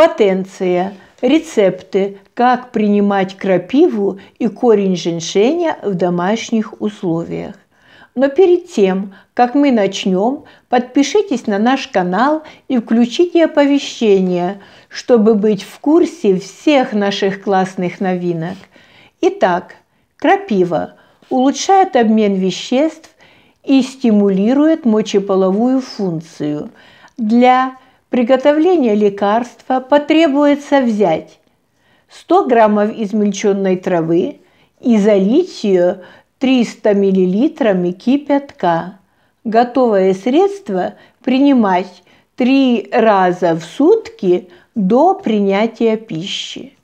Потенция. Рецепты, как принимать крапиву и корень женьшеня в домашних условиях. Но перед тем, как мы начнем, подпишитесь на наш канал и включите оповещения, чтобы быть в курсе всех наших классных новинок. Итак, крапива улучшает обмен веществ и стимулирует мочеполовую функцию. Для Приготовление лекарства потребуется взять 100 граммов измельченной травы и залить ее 300 миллилитрами кипятка. Готовое средство принимать три раза в сутки до принятия пищи.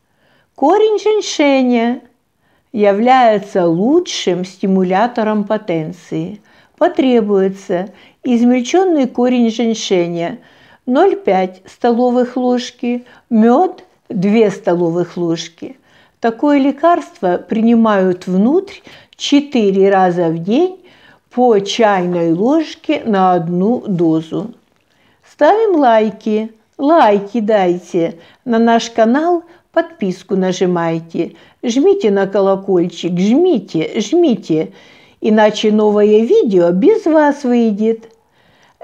Корень женьшеня является лучшим стимулятором потенции. Потребуется измельченный корень женьшеня – 0,5 столовых ложки, мед 2 столовых ложки. Такое лекарство принимают внутрь 4 раза в день по чайной ложке на одну дозу. Ставим лайки, лайки дайте. На наш канал подписку нажимайте. Жмите на колокольчик, жмите, жмите. Иначе новое видео без вас выйдет.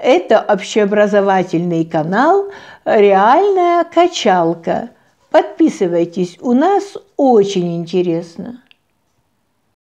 Это общеобразовательный канал «Реальная качалка». Подписывайтесь, у нас очень интересно.